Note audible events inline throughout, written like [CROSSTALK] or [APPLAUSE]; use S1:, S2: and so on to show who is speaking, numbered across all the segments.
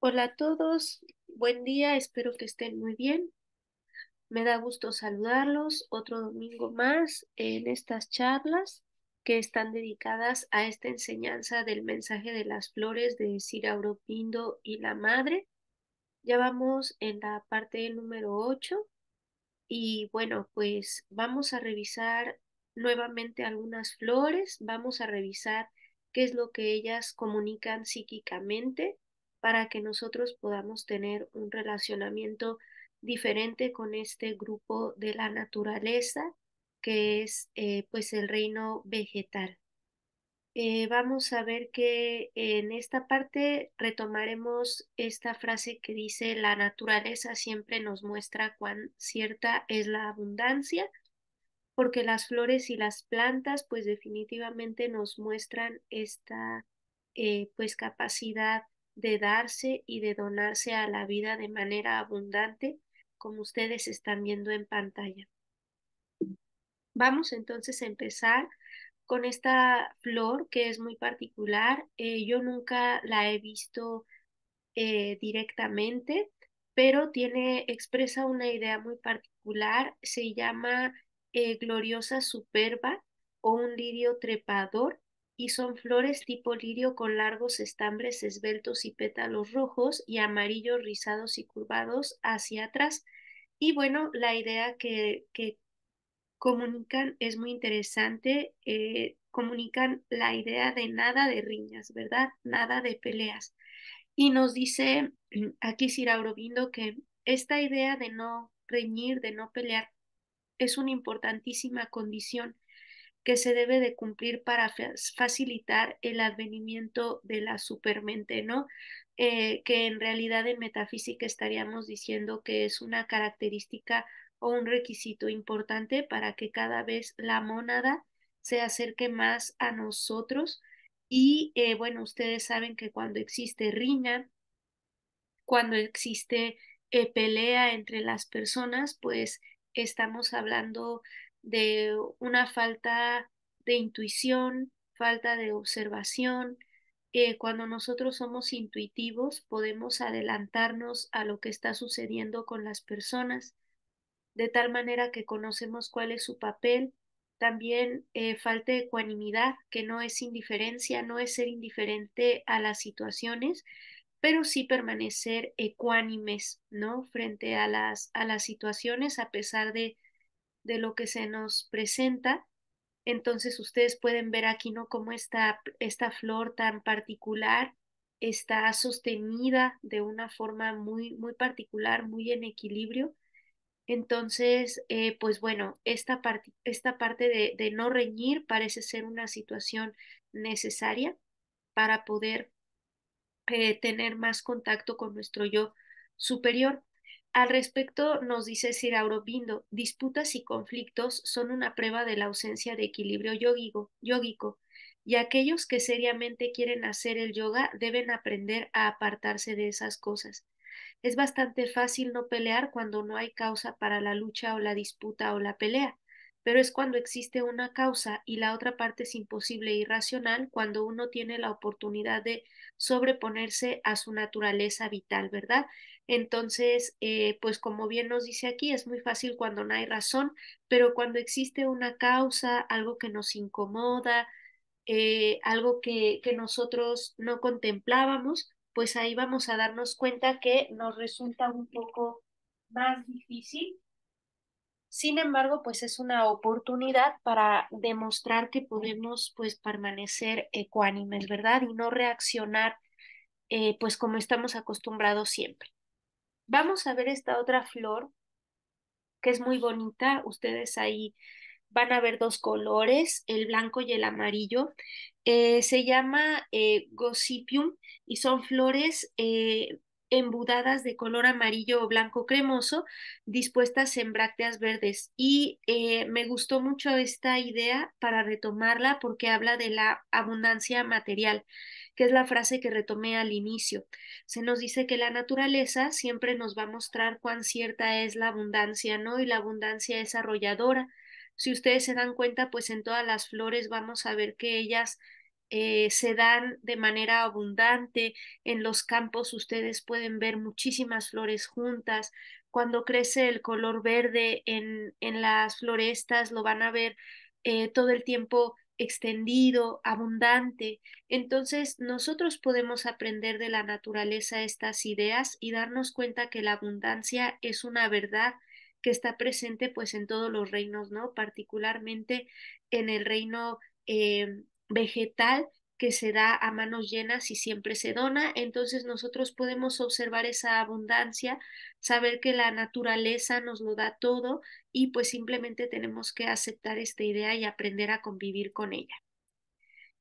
S1: Hola a todos, buen día, espero que estén muy bien. Me da gusto saludarlos otro domingo más en estas charlas que están dedicadas a esta enseñanza del mensaje de las flores de Sir y la Madre. Ya vamos en la parte número 8 y bueno, pues vamos a revisar nuevamente algunas flores, vamos a revisar qué es lo que ellas comunican psíquicamente para que nosotros podamos tener un relacionamiento diferente con este grupo de la naturaleza que es eh, pues el reino vegetal. Eh, vamos a ver que en esta parte retomaremos esta frase que dice la naturaleza siempre nos muestra cuán cierta es la abundancia, porque las flores y las plantas pues definitivamente nos muestran esta eh, pues capacidad de darse y de donarse a la vida de manera abundante, como ustedes están viendo en pantalla. Vamos entonces a empezar con esta flor que es muy particular. Eh, yo nunca la he visto eh, directamente, pero tiene, expresa una idea muy particular. Se llama eh, Gloriosa Superba o un lirio trepador y son flores tipo lirio con largos estambres esbeltos y pétalos rojos y amarillos rizados y curvados hacia atrás. Y bueno, la idea que, comunican es muy interesante. Eh, comunican la idea de nada de riñas, ¿verdad? Nada de peleas. Y nos dice [CLEARS THROAT] aquí Sir Aurobindo que esta idea de no reñir, de no pelear, es una importantísima condición que se debe de cumplir para facilitar el advenimiento de la supermente, ¿no? Eh, que en realidad en metafísica estaríamos diciendo que es una característica o un requisito importante para que cada vez la mónada se acerque más a nosotros. Y eh, bueno, ustedes saben que cuando existe riña, cuando existe eh, pelea entre las personas, pues estamos hablando de una falta de intuición, falta de observación. Que cuando nosotros somos intuitivos podemos adelantarnos a lo que está sucediendo con las personas, de tal manera que conocemos cuál es su papel. También eh, falta de ecuanimidad, que no es indiferencia, no es ser indiferente a las situaciones, pero sí permanecer ecuánimes, ¿no? Frente a las, a las situaciones, a pesar de, de lo que se nos presenta. Entonces ustedes pueden ver aquí, ¿no? Cómo esta, esta flor tan particular está sostenida de una forma muy, muy particular, muy en equilibrio. Entonces, eh, pues bueno, esta, esta parte de, de no reñir parece ser una situación necesaria para poder eh, tener más contacto con nuestro yo superior. Al respecto, nos dice Sir Aurobindo, disputas y conflictos son una prueba de la ausencia de equilibrio yógico. y aquellos que seriamente quieren hacer el yoga deben aprender a apartarse de esas cosas. Es bastante fácil no pelear cuando no hay causa para la lucha o la disputa o la pelea pero es cuando existe una causa y la otra parte es imposible e irracional, cuando uno tiene la oportunidad de sobreponerse a su naturaleza vital, ¿verdad? Entonces, eh, pues como bien nos dice aquí, es muy fácil cuando no hay razón, pero cuando existe una causa, algo que nos incomoda, eh, algo que, que nosotros no contemplábamos, pues ahí vamos a darnos cuenta que nos resulta un poco más difícil sin embargo, pues es una oportunidad para demostrar que podemos pues permanecer ecuánimes, ¿verdad? Y no reaccionar eh, pues como estamos acostumbrados siempre. Vamos a ver esta otra flor que es muy bonita. Ustedes ahí van a ver dos colores, el blanco y el amarillo. Eh, se llama eh, Gossipium y son flores embudadas de color amarillo o blanco cremoso dispuestas en brácteas verdes. Y eh, me gustó mucho esta idea para retomarla porque habla de la abundancia material, que es la frase que retomé al inicio. Se nos dice que la naturaleza siempre nos va a mostrar cuán cierta es la abundancia, ¿no? Y la abundancia es arrolladora. Si ustedes se dan cuenta, pues en todas las flores vamos a ver que ellas eh, se dan de manera abundante. En los campos ustedes pueden ver muchísimas flores juntas. Cuando crece el color verde en, en las florestas, lo van a ver eh, todo el tiempo extendido, abundante. Entonces, nosotros podemos aprender de la naturaleza estas ideas y darnos cuenta que la abundancia es una verdad que está presente pues en todos los reinos, ¿no? Particularmente en el reino eh, vegetal que se da a manos llenas y siempre se dona, entonces nosotros podemos observar esa abundancia, saber que la naturaleza nos lo da todo y pues simplemente tenemos que aceptar esta idea y aprender a convivir con ella.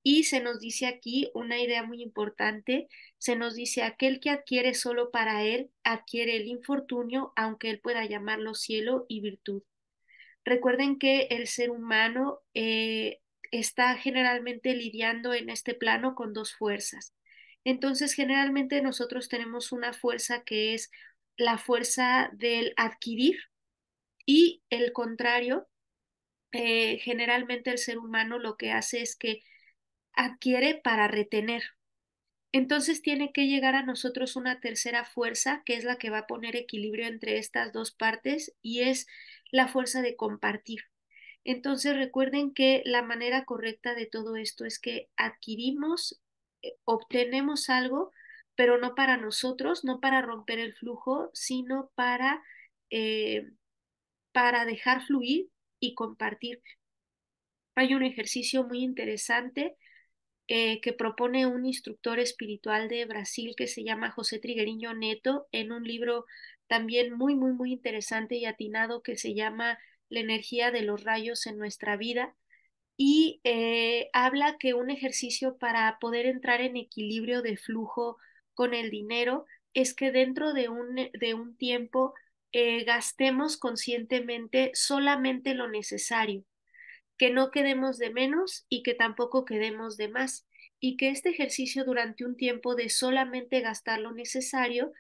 S1: Y se nos dice aquí una idea muy importante, se nos dice aquel que adquiere solo para él, adquiere el infortunio, aunque él pueda llamarlo cielo y virtud. Recuerden que el ser humano eh, está generalmente lidiando en este plano con dos fuerzas. Entonces, generalmente nosotros tenemos una fuerza que es la fuerza del adquirir y el contrario, eh, generalmente el ser humano lo que hace es que adquiere para retener. Entonces tiene que llegar a nosotros una tercera fuerza, que es la que va a poner equilibrio entre estas dos partes, y es la fuerza de compartir. Entonces recuerden que la manera correcta de todo esto es que adquirimos, eh, obtenemos algo, pero no para nosotros, no para romper el flujo, sino para, eh, para dejar fluir y compartir. Hay un ejercicio muy interesante eh, que propone un instructor espiritual de Brasil que se llama José Triguerinho Neto en un libro también muy, muy, muy interesante y atinado que se llama la energía de los rayos en nuestra vida y eh, habla que un ejercicio para poder entrar en equilibrio de flujo con el dinero es que dentro de un, de un tiempo eh, gastemos conscientemente solamente lo necesario, que no quedemos de menos y que tampoco quedemos de más, y que este ejercicio durante un tiempo de solamente gastar lo necesario,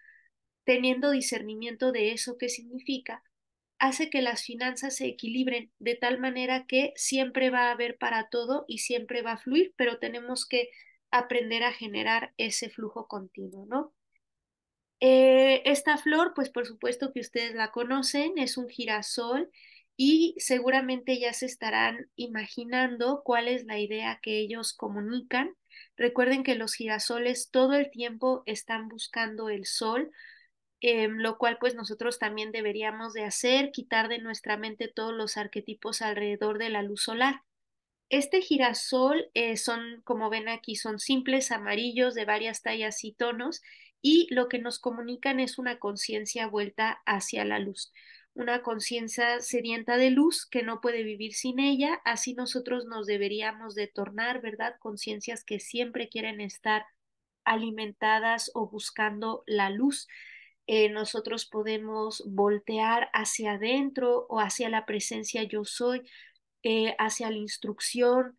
S1: teniendo discernimiento de eso que significa, hace que las finanzas se equilibren de tal manera que siempre va a haber para todo y siempre va a fluir, pero tenemos que aprender a generar ese flujo continuo, ¿no? Eh, esta flor, pues por supuesto que ustedes la conocen, es un girasol y seguramente ya se estarán imaginando cuál es la idea que ellos comunican. Recuerden que los girasoles todo el tiempo están buscando el sol, Em, lo cual pues nosotros también deberíamos de hacer, quitar de nuestra mente todos los arquetipos alrededor de la luz solar. Este girasol eh, son, como ven aquí, son simples amarillos de varias tallas y tonos y lo que nos comunican es una conciencia vuelta hacia la luz, una conciencia sedienta de luz que no puede vivir sin ella, así nosotros nos deberíamos de tornar, ¿verdad? Conciencias que siempre quieren estar alimentadas o buscando la luz. Eh, nosotros podemos voltear hacia adentro o hacia la presencia yo soy, eh, hacia la instrucción,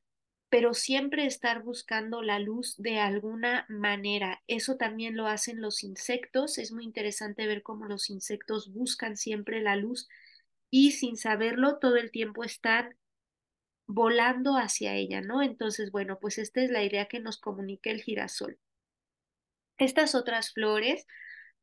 S1: pero siempre estar buscando la luz de alguna manera. Eso también lo hacen los insectos. Es muy interesante ver cómo los insectos buscan siempre la luz y sin saberlo todo el tiempo están volando hacia ella, ¿no? Entonces, bueno, pues esta es la idea que nos comunica el girasol. Estas otras flores,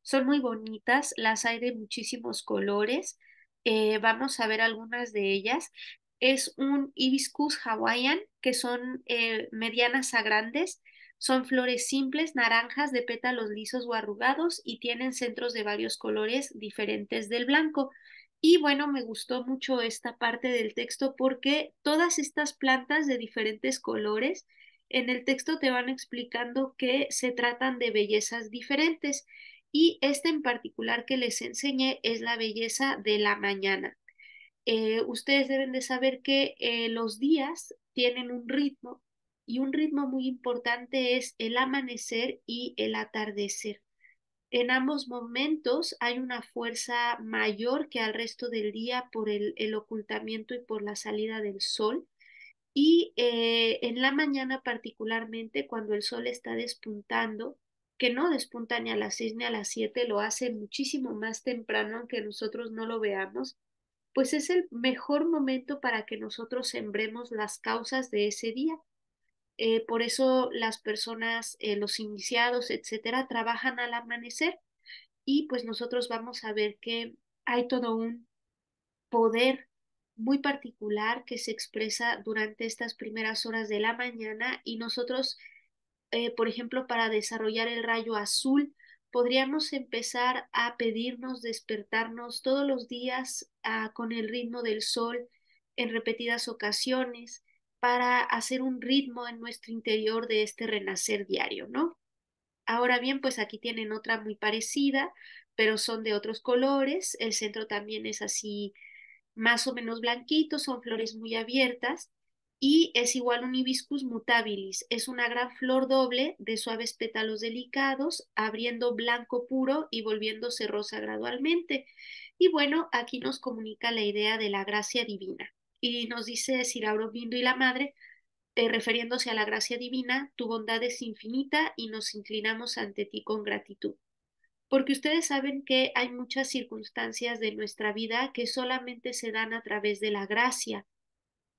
S1: son muy bonitas, las hay de muchísimos colores. Eh, vamos a ver algunas de ellas. Es un hibiscus hawaiian, que son eh, medianas a grandes. Son flores simples, naranjas, de pétalos lisos o arrugados y tienen centros de varios colores diferentes del blanco. Y bueno, me gustó mucho esta parte del texto porque todas estas plantas de diferentes colores en el texto te van explicando que se tratan de bellezas diferentes y esta en particular que les enseñé es la belleza de la mañana. Eh, ustedes deben de saber que eh, los días tienen un ritmo y un ritmo muy importante es el amanecer y el atardecer. En ambos momentos hay una fuerza mayor que al resto del día por el, ocultamiento y por la salida del sol. Y eh, en la mañana particularmente, cuando el sol está despuntando, que no despunta ni a las seis ni a las siete, lo hace muchísimo más temprano, aunque nosotros no lo veamos, pues es el mejor momento para que nosotros sembremos las causas de ese día. Eh, por eso las personas, eh, los iniciados, etcétera, trabajan al amanecer y pues nosotros vamos a ver que hay todo un poder muy particular que se expresa durante estas primeras horas de la mañana y nosotros eh, por ejemplo, para desarrollar el rayo azul, podríamos empezar a pedirnos despertarnos todos los días ah, con el ritmo del sol en repetidas ocasiones para hacer un ritmo en nuestro interior de este renacer diario, ¿no? Ahora bien, pues aquí tienen otra muy parecida, pero son de otros colores. El centro también es así más o menos blanquito, son flores muy abiertas y es igual un hibiscus mutabilis. Es una gran flor doble de suaves pétalos delicados, abriendo blanco puro y volviéndose rosa gradualmente. Y bueno, aquí nos comunica la idea de la gracia divina. Y nos dice Sir Aurobindo y la Madre, eh, refiriéndose a la gracia divina, tu bondad es infinita y nos inclinamos ante ti con gratitud. Porque ustedes saben que hay muchas circunstancias de nuestra vida que solamente se dan a través de la gracia.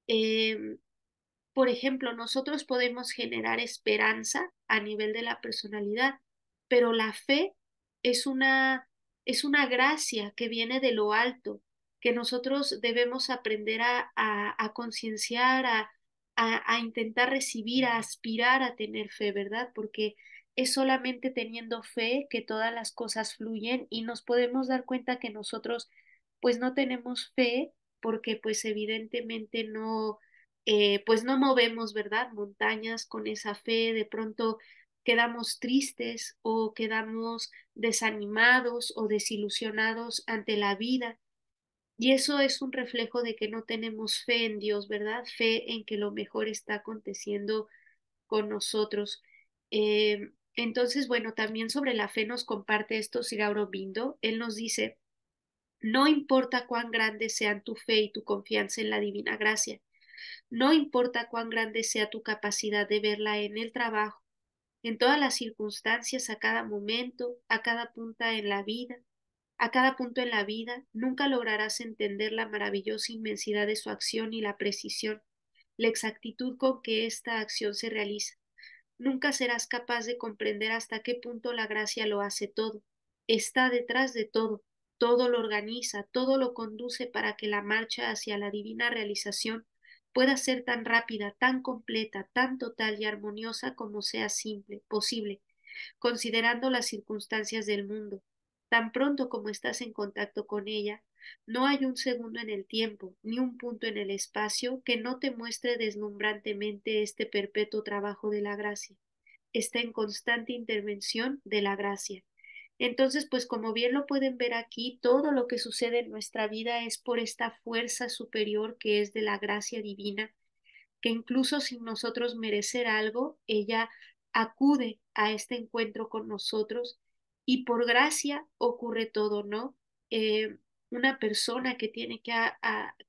S1: Em, por ejemplo, nosotros podemos generar esperanza a nivel de la personalidad, pero la fe es una, es una gracia que viene de lo alto, que nosotros debemos aprender a, a, concienciar, a, a, a intentar recibir, a aspirar a tener fe, ¿verdad? Porque es solamente teniendo fe que todas las cosas fluyen y nos podemos dar cuenta que nosotros pues no tenemos fe porque pues evidentemente no, eh, pues no movemos, ¿verdad? Montañas con esa fe, de pronto quedamos tristes o quedamos desanimados o desilusionados ante la vida. Y eso es un reflejo de que no tenemos fe en Dios, ¿verdad? Fe en que lo mejor está aconteciendo con nosotros. Eh, entonces, bueno, también sobre la fe nos comparte esto Sigauro Bindo. Él nos dice, no importa cuán grande sean tu fe y tu confianza en la divina gracia, no importa cuán grande sea tu capacidad de verla en el trabajo, en todas las circunstancias, a cada momento, a cada punta en la vida, a cada punto en la vida, nunca lograrás entender la maravillosa inmensidad de su acción y la precisión, la exactitud con que esta acción se realiza. Nunca serás capaz de comprender hasta qué punto la gracia lo hace todo, está detrás de todo, todo lo organiza, todo lo conduce para que la marcha hacia la divina realización pueda ser tan rápida, tan completa, tan total y armoniosa como sea simple, posible, considerando las circunstancias del mundo. Tan pronto como estás en contacto con ella, no hay un segundo en el tiempo, ni un punto en el espacio que no te muestre deslumbrantemente este perpetuo trabajo de la gracia. Está en constante intervención de la gracia. Entonces, pues como bien lo pueden ver aquí, todo lo que sucede en nuestra vida es por esta fuerza superior que es de la gracia divina, que incluso sin nosotros merecer algo, ella acude a este encuentro con nosotros y por gracia ocurre todo, ¿no? Eh, una persona que tiene que,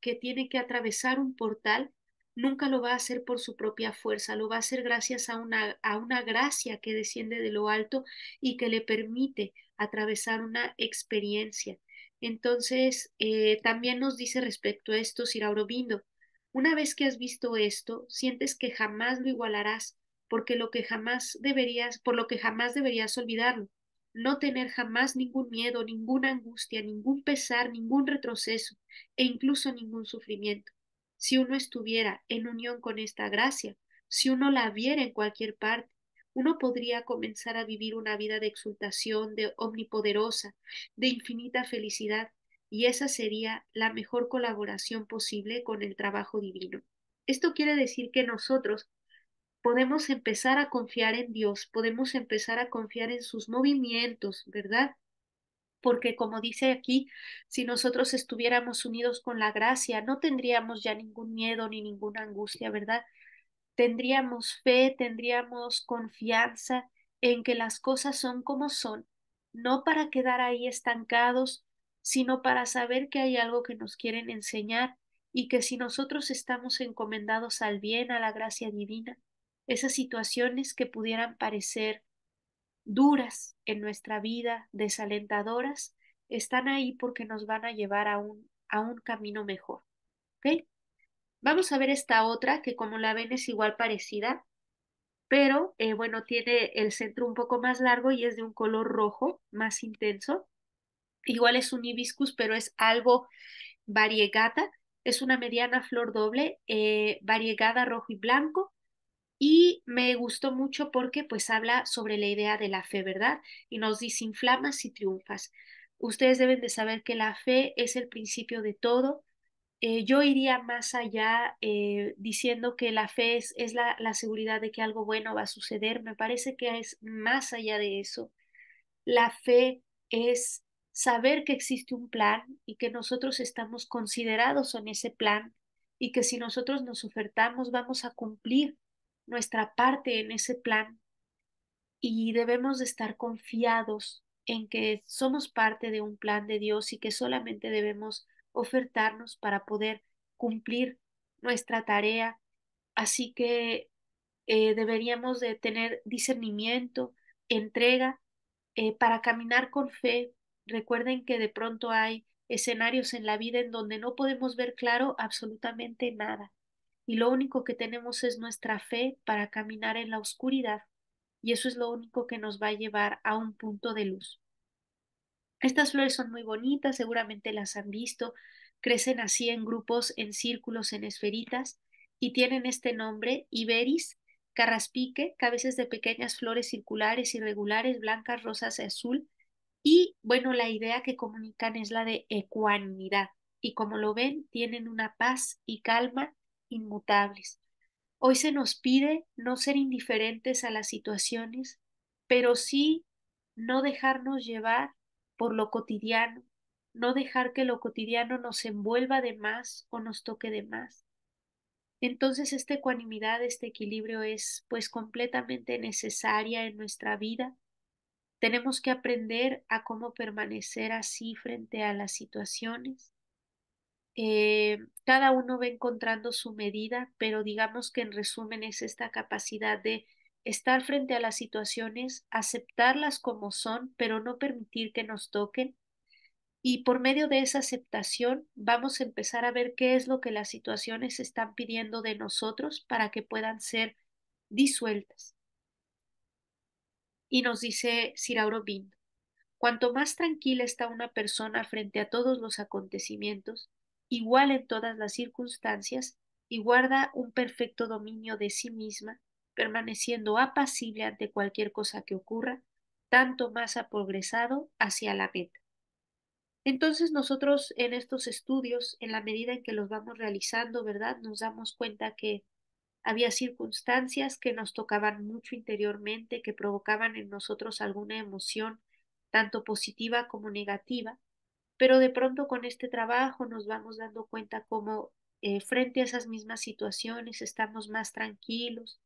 S1: que tiene que atravesar un portal nunca lo va a hacer por su propia fuerza, lo va a hacer gracias a una, a una gracia que desciende de lo alto y que le permite atravesar una experiencia. Entonces, eh, también nos dice respecto a esto Sir Aurobindo, una vez que has visto esto, sientes que jamás lo igualarás, porque lo que jamás deberías, por lo que jamás deberías olvidarlo, no tener jamás ningún miedo, ninguna angustia, ningún pesar, ningún retroceso e incluso ningún sufrimiento si uno estuviera en unión con esta gracia, si uno la viera en cualquier parte, uno podría comenzar a vivir una vida de exultación, de omnipoderosa, de infinita felicidad, y esa sería la mejor colaboración posible con el trabajo divino. Esto quiere decir que nosotros podemos empezar a confiar en Dios, podemos empezar a confiar en sus movimientos, ¿verdad? porque como dice aquí, si nosotros estuviéramos unidos con la gracia, no tendríamos ya ningún miedo ni ninguna angustia, ¿verdad? Tendríamos fe, tendríamos confianza en que las cosas son como son, no para quedar ahí estancados, sino para saber que hay algo que nos quieren enseñar y que si nosotros estamos encomendados al bien, a la gracia divina, esas situaciones que pudieran parecer duras en nuestra vida, desalentadoras, están ahí porque nos van a llevar a un, a un camino mejor. Vamos a ver esta otra que como la ven es igual parecida, pero eh, bueno, tiene el centro un poco más largo y es de un color rojo más intenso. Igual es un hibiscus, pero es algo variegata. Es una mediana flor doble, eh, variegada rojo y blanco, y me gustó mucho porque pues habla sobre la idea de la fe, ¿verdad? Y nos dice, inflamas y triunfas. Ustedes deben de saber que la fe es el principio de todo. Eh, yo iría más allá eh, diciendo que la fe es, la, la seguridad de que algo bueno va a suceder. Me parece que es más allá de eso. La fe es saber que existe un plan y que nosotros estamos considerados en ese plan y que si nosotros nos ofertamos vamos a cumplir nuestra parte en ese plan y debemos estar confiados en que somos parte de un plan de Dios y que solamente debemos ofertarnos para poder cumplir nuestra tarea. Así que eh, deberíamos de tener discernimiento, entrega, eh, para caminar con fe. Recuerden que de pronto hay escenarios en la vida en donde no podemos ver claro absolutamente nada y lo único que tenemos es nuestra fe para caminar en la oscuridad y eso es lo único que nos va a llevar a un punto de luz. Estas flores son muy bonitas, seguramente las han visto, crecen así en grupos, en círculos, en esferitas y tienen este nombre, Iberis, carraspique, cabezas de pequeñas flores circulares, irregulares, blancas, rosas azul. Y bueno, la idea que comunican es la de ecuanimidad. Y como lo ven, tienen una paz y calma inmutables. Hoy se nos pide no ser indiferentes a las situaciones, pero sí no dejarnos llevar por lo cotidiano, no dejar que lo cotidiano nos envuelva de más o nos toque de más. Entonces esta ecuanimidad, este equilibrio es pues completamente necesaria en nuestra vida. Tenemos que aprender a cómo permanecer así frente a las situaciones eh, cada uno va encontrando su medida, pero digamos que en resumen es esta capacidad de estar frente a las situaciones, aceptarlas como son, pero no permitir que nos toquen. Y por medio de esa aceptación vamos a empezar a ver qué es lo que las situaciones están pidiendo de nosotros para que puedan ser disueltas. Y nos dice Sir Bindo, cuanto más tranquila está una persona frente a todos los acontecimientos, igual en todas las circunstancias, y guarda un perfecto dominio de sí misma, permaneciendo apacible ante cualquier cosa que ocurra, tanto más ha progresado hacia la meta. Entonces nosotros en estos estudios, en la medida en que los vamos realizando, ¿verdad? Nos damos cuenta que había circunstancias que nos tocaban mucho interiormente, que provocaban en nosotros alguna emoción, tanto positiva como negativa, pero de pronto con este trabajo nos vamos dando cuenta como eh, frente a esas mismas situaciones estamos más tranquilos,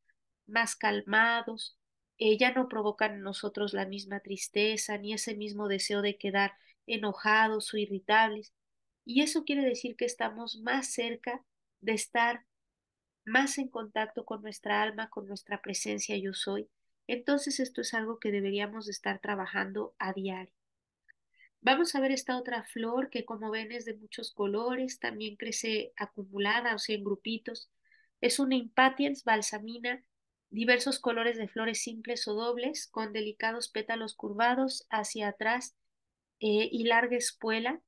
S1: más calmados, ella eh, ya no provocan en nosotros la misma tristeza ni ese mismo deseo de quedar enojados o irritables. Y eso quiere decir que estamos más cerca de estar más en contacto con nuestra alma, con nuestra presencia yo soy. Entonces esto es algo que deberíamos estar trabajando a diario. Vamos a ver esta otra flor que como ven es de muchos colores, también crece acumulada, o sea, en grupitos. Es una impatiens balsamina, diversos colores de flores simples o dobles, con delicados pétalos curvados hacia atrás eh, y larga espuela.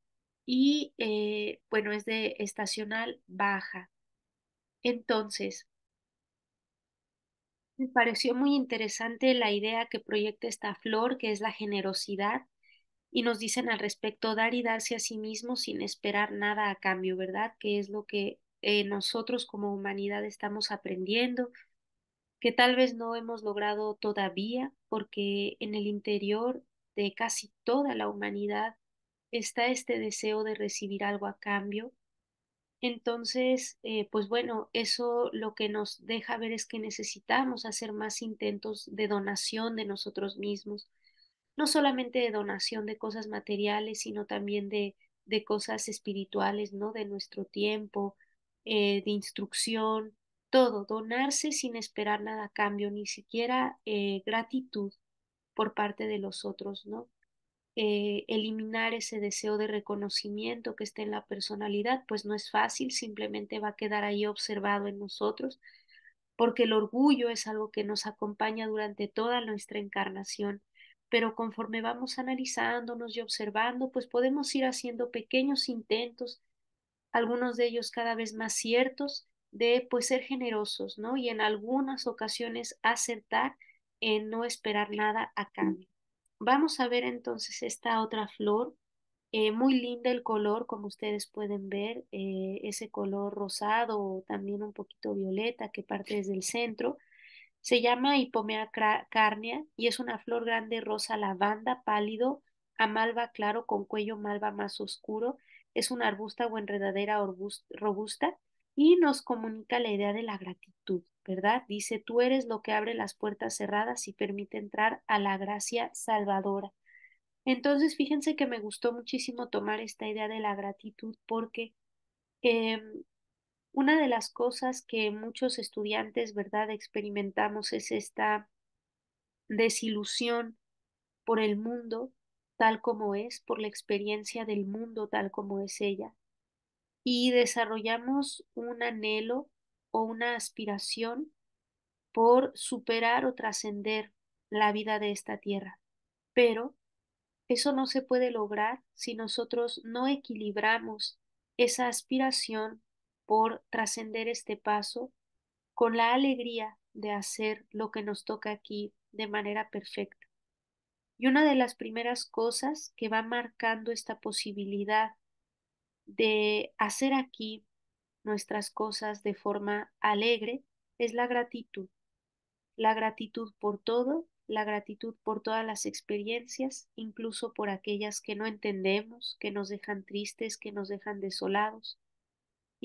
S1: Y eh, bueno, es de estacional baja. Entonces, me pareció muy interesante la idea que proyecta esta flor, que es la generosidad, y nos dicen al respecto dar y darse a sí mismos sin esperar nada a cambio, ¿verdad? Que es lo que eh, nosotros como humanidad estamos aprendiendo, que tal vez no hemos logrado todavía, porque en el interior de casi toda la humanidad está este deseo de recibir algo a cambio. Entonces, eh, pues bueno, eso lo que nos deja ver es que necesitamos hacer más intentos de donación de nosotros mismos, no solamente de donación de cosas materiales, sino también de, cosas espirituales, ¿no? De nuestro tiempo, eh, de instrucción, todo, donarse sin esperar nada a cambio, ni siquiera eh, gratitud por parte de los otros, ¿no? Eh, eliminar ese deseo de reconocimiento que está en la personalidad, pues no es fácil, simplemente va a quedar ahí observado en nosotros, porque el orgullo es algo que nos acompaña durante toda nuestra encarnación pero conforme vamos analizándonos y observando, pues podemos ir haciendo pequeños intentos, algunos de ellos cada vez más ciertos, de pues ser generosos, ¿no? Y en algunas ocasiones acertar en no esperar nada a mm. cambio. Vamos a ver entonces esta otra flor, eh, muy linda el color, como ustedes pueden ver, eh, ese color rosado o también un poquito violeta que parte desde el centro. Se llama hipomea carnia y es una flor grande rosa lavanda pálido a malva claro con cuello malva más oscuro. Es una arbusta o enredadera robusta y nos comunica la idea de la gratitud, ¿verdad? Dice, tú eres lo que abre las puertas cerradas y permite entrar a la gracia salvadora. Entonces, fíjense que me gustó muchísimo tomar esta idea de la gratitud porque em, una de las cosas que muchos estudiantes, ¿verdad?, experimentamos es esta desilusión por el mundo tal como es, por la experiencia del mundo tal como es ella. Y desarrollamos un anhelo o una aspiración por superar o trascender la vida de esta tierra. Pero eso no se puede lograr si nosotros no equilibramos esa aspiración por trascender este paso con la alegría de hacer lo que nos toca aquí de manera perfecta. Y una de las primeras cosas que va marcando esta posibilidad de hacer aquí nuestras cosas de forma alegre es la gratitud. La gratitud por todo, la gratitud por todas las experiencias, incluso por aquellas que no entendemos, que nos dejan tristes, que nos dejan desolados,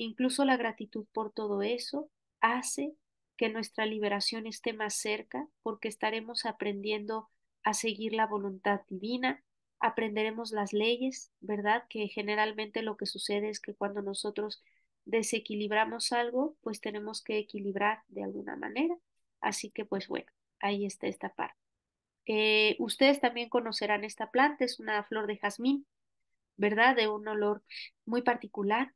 S1: Incluso la gratitud por todo eso hace que nuestra liberación esté más cerca porque estaremos aprendiendo a seguir la voluntad divina, aprenderemos las leyes, ¿verdad? Que generalmente lo que sucede es que cuando nosotros desequilibramos algo, pues tenemos que equilibrar de alguna manera. Así que pues bueno, ahí está esta parte. Eh, ustedes también conocerán esta planta, es una flor de jazmín, ¿verdad? De un olor muy particular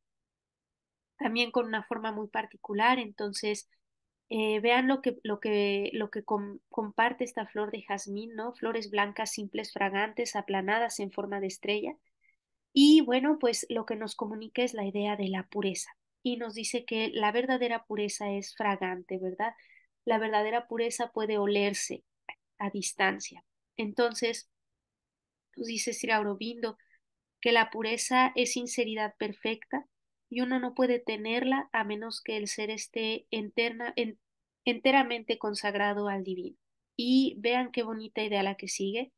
S1: también con una forma muy particular. Entonces, eh, vean lo que, lo que, lo que comparte esta flor de jazmín, ¿no? Flores blancas, simples, fragantes, aplanadas en forma de estrella. Y bueno, pues lo que nos comunica es la idea de la pureza. Y nos dice que la verdadera pureza es fragante, ¿verdad? La verdadera pureza puede olerse a distancia. Entonces, nos dice Sir Aurobindo que la pureza es sinceridad perfecta, y uno no puede tenerla a menos que el ser esté enterna, enteramente consagrado al divino. Y vean qué bonita idea la que sigue.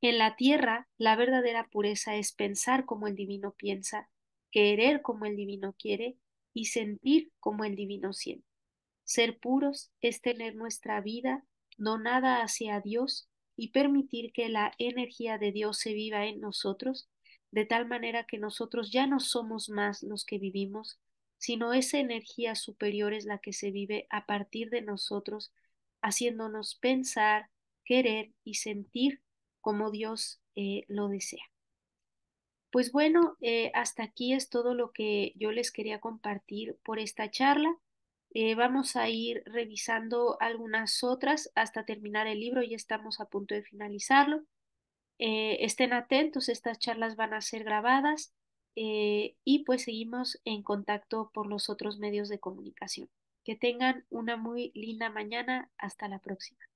S1: En la tierra, la verdadera pureza es pensar como el divino piensa, querer como el divino quiere y sentir como el divino siente. Ser puros es tener nuestra vida donada hacia Dios y permitir que la energía de Dios se viva en nosotros de tal manera que nosotros ya no somos más los que vivimos, sino esa energía superior es la que se vive a partir de nosotros, haciéndonos pensar, querer y sentir como Dios eh, lo desea. Pues bueno, eh, hasta aquí es todo lo que yo les quería compartir por esta charla. Eh, vamos a ir revisando algunas otras hasta terminar el libro, ya estamos a punto de finalizarlo. Eh, estén atentos, estas charlas van a ser grabadas eh, y pues seguimos en contacto por los otros medios de comunicación. Que tengan una muy linda mañana. Hasta la próxima.